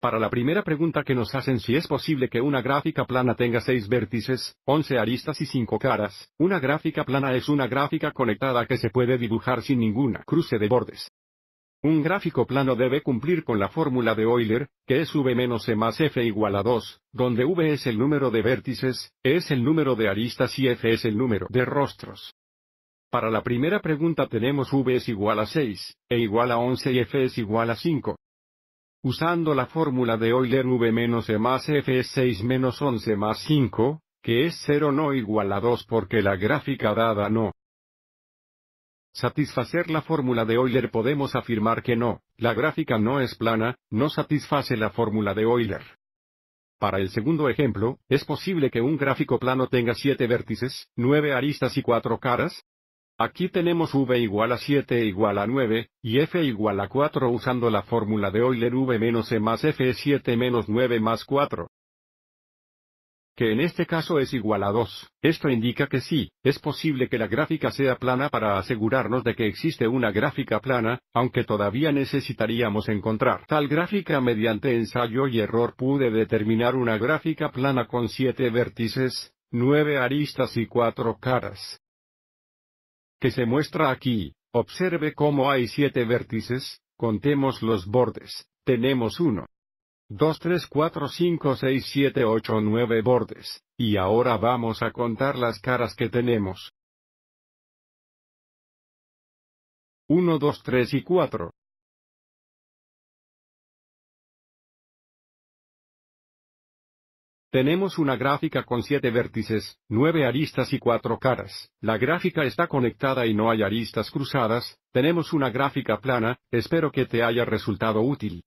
Para la primera pregunta que nos hacen si es posible que una gráfica plana tenga 6 vértices, 11 aristas y 5 caras, una gráfica plana es una gráfica conectada que se puede dibujar sin ninguna cruce de bordes. Un gráfico plano debe cumplir con la fórmula de Euler, que es v menos e más f igual a 2, donde v es el número de vértices, e es el número de aristas y f es el número de rostros. Para la primera pregunta tenemos v es igual a 6, e igual a 11 y f es igual a 5 usando la fórmula de Euler V E más F es 6 menos 11 más 5, que es 0 no igual a 2 porque la gráfica dada no satisfacer la fórmula de Euler podemos afirmar que no, la gráfica no es plana, no satisface la fórmula de Euler. Para el segundo ejemplo, es posible que un gráfico plano tenga 7 vértices, 9 aristas y 4 caras, Aquí tenemos v igual a 7 igual a 9, y f igual a 4 usando la fórmula de Euler v menos e más f es 7 menos 9 más 4 que en este caso es igual a 2. Esto indica que sí, es posible que la gráfica sea plana para asegurarnos de que existe una gráfica plana, aunque todavía necesitaríamos encontrar tal gráfica mediante ensayo y error pude determinar una gráfica plana con 7 vértices, 9 aristas y 4 caras que se muestra aquí, observe cómo hay siete vértices, contemos los bordes, tenemos 1, 2, 3, 4, 5, 6, 7, 8, 9 bordes, y ahora vamos a contar las caras que tenemos. 1, 2, 3 y 4. Tenemos una gráfica con siete vértices, nueve aristas y cuatro caras. La gráfica está conectada y no hay aristas cruzadas. Tenemos una gráfica plana, espero que te haya resultado útil.